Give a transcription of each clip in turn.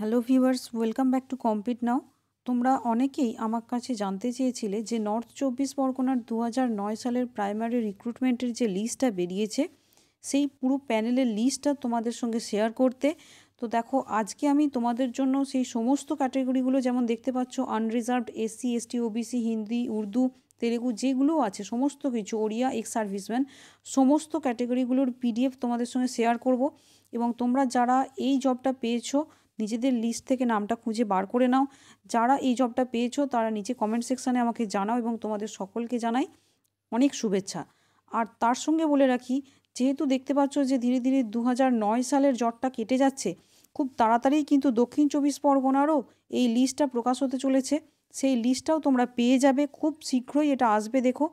hello viewers welcome back to complete now তোমরা অনেকেই আমার কাছে জানতে চেয়েছিলে যে নর্থ চব্বিশ পরগনার দু সালের প্রাইমারি রিক্রুটমেন্টের যে লিস্টটা বেরিয়েছে সেই পুরো প্যানেলের লিস্টটা তোমাদের সঙ্গে শেয়ার করতে তো দেখো আজকে আমি তোমাদের জন্য সেই সমস্ত ক্যাটাগরিগুলো যেমন দেখতে পাচ্ছ unreserved SC ST OBC Hindi Urdu Telugu যেগুলো আছে সমস্ত কিছু ওড়িয়া এক্স সার্ভিসম্যান সমস্ত ক্যাটাগরিগুলোর পিডিএফ তোমাদের সঙ্গে শেয়ার করব এবং তোমরা যারা এই জবটা পেয়েছো নিজেদের লিস্ট থেকে নামটা খুঁজে বার করে নাও যারা এই জবটা পেয়েছো তারা নিচে কমেন্ট সেকশানে আমাকে জানাও এবং তোমাদের সকলকে জানাই অনেক শুভেচ্ছা আর তার সঙ্গে বলে রাখি যেহেতু দেখতে পাচ্ছ যে ধীরে ধীরে দু সালের জটটা কেটে যাচ্ছে খুব তাড়াতাড়ি কিন্তু দক্ষিণ চব্বিশ পরগনারও এই লিস্টটা প্রকাশ হতে চলেছে সেই লিস্টটাও তোমরা পেয়ে যাবে খুব শীঘ্রই এটা আসবে দেখো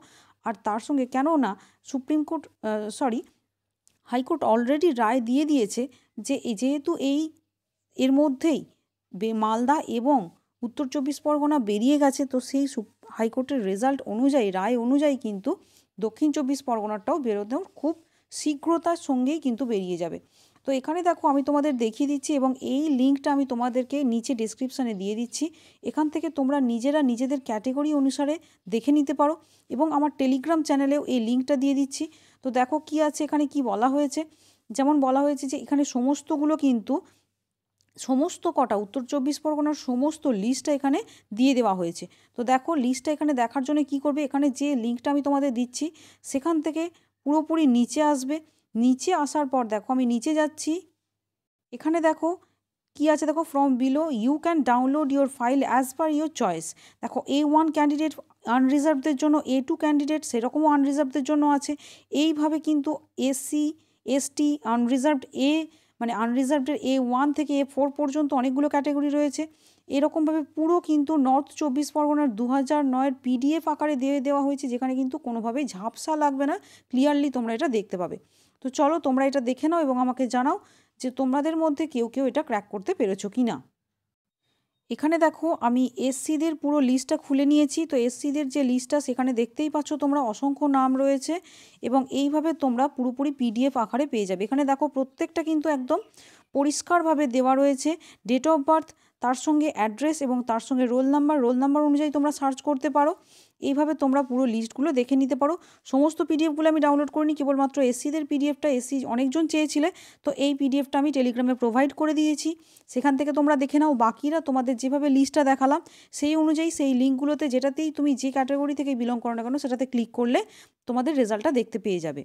আর তার সঙ্গে কেন না supreme court sorry high court already রায় দিয়ে দিয়েছে যে যেহেতু এই এর মধ্যেই মালদা এবং উত্তর চব্বিশ পরগনা বেরিয়ে গেছে তো সেই হাইকোর্টের রেজাল্ট অনুযায়ী রায় অনুযায়ী কিন্তু দক্ষিণ চব্বিশ পরগনাটাও বেরোতেও খুব শীঘ্রতার সঙ্গেই কিন্তু বেরিয়ে যাবে তো এখানে দেখো আমি তোমাদের দেখিয়ে দিচ্ছি এবং এই লিঙ্কটা আমি তোমাদেরকে নিচে ডিসক্রিপশানে দিয়ে দিচ্ছি এখান থেকে তোমরা নিজেরা নিজেদের ক্যাটেগরি অনুসারে দেখে নিতে পারো এবং আমার টেলিগ্রাম চ্যানেলেও এই লিঙ্কটা দিয়ে দিচ্ছি তো দেখো কি আছে এখানে কি বলা হয়েছে যেমন বলা হয়েছে যে এখানে সমস্তগুলো কিন্তু সমস্ত কটা উত্তর চব্বিশ পরগনার সমস্ত লিস্টটা এখানে দিয়ে দেওয়া হয়েছে তো দেখো লিস্টটা এখানে দেখার জন্য কি করবে এখানে যে লিঙ্কটা আমি তোমাদের দিচ্ছি সেখান থেকে পুরোপুরি নিচে আসবে নিচে আসার পর দেখো আমি নিচে যাচ্ছি এখানে দেখো কি আছে দেখো from below you can download your file as per your choice দেখো এ ওয়ান ক্যান্ডিডেট আনরিজার্ভদের জন্য এ টু ক্যান্ডিডেট সেরকমও আনরিজার্ভদের জন্য আছে এইভাবে কিন্তু এসসি এসটি আনরিজার্ভড এ মানে আনরিজার্ভডের এ ওয়ান থেকে এ ফোর পর্যন্ত অনেকগুলো ক্যাটাগরি রয়েছে এরকমভাবে পুরো কিন্তু নর্থ চব্বিশ পরগনার দু হাজার নয়ের পিডিএফ আকারে দিয়ে দেওয়া হয়েছে যেখানে কিন্তু কোনোভাবেই ঝাপসা লাগবে না ক্লিয়ারলি তোমরা এটা দেখতে পাবে তো চলো তোমরা এটা দেখে নাও এবং আমাকে জানাও যে তোমাদের মধ্যে কেউ কেউ এটা ক্র্যাক করতে পেরেছো কি না এখানে দেখো আমি এসসিদের পুরো লিস্টটা খুলে নিয়েছি তো এসসিদের যে লিস্টটা সেখানে দেখতেই পাচ্ছ তোমরা অসংখ্য নাম রয়েছে এবং এইভাবে তোমরা পুরোপুরি পিডিএফ আকারে পেয়ে যাবে এখানে দেখো প্রত্যেকটা কিন্তু একদম পরিষ্কারভাবে দেওয়া রয়েছে ডেট অফ বার্থ তার সঙ্গে অ্যাড্রেস এবং তার সঙ্গে রোল নাম্বার রোল নাম্বার অনুযায়ী তোমরা সার্চ করতে পারো এইভাবে তোমরা পুরো লিস্টগুলো দেখে নিতে পারো সমস্ত পিডিএফগুলো আমি ডাউনলোড করিনি কেবলমাত্র এসসিদের পিডিএফটা এসসি অনেকজন চেয়েছিলে তো এই পিডিএফটা আমি টেলিগ্রামে প্রোভাইড করে দিয়েছি সেখান থেকে তোমরা দেখে নাও বাকিরা তোমাদের যেভাবে লিস্টটা দেখালাম সেই অনুযায়ী সেই লিঙ্কগুলোতে যেটাতেই তুমি যে ক্যাটাগরি থেকে বিলং করো না কেন সেটাতে ক্লিক করলে তোমাদের রেজাল্টটা দেখতে পেয়ে যাবে